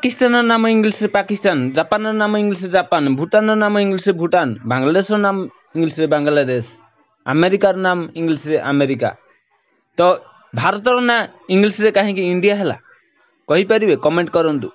পাকিস্তানের নাম ইংলিশে পাকিস্তান জাপানের নাম ইংলিশে জাপান ভুটানের নাম ইংলিশে ভুটান বাংলাদেশের নাম ইংলিশে বাংলাদেশ আমেরিকার নাম ইংলিশে আমেরিকা তো ভারতের না ইংলিশে କାହିଁକି ইন্ডিয়া ହେଲା କହିପାରିବେ କମେଣ୍ଟ କରନ୍ତୁ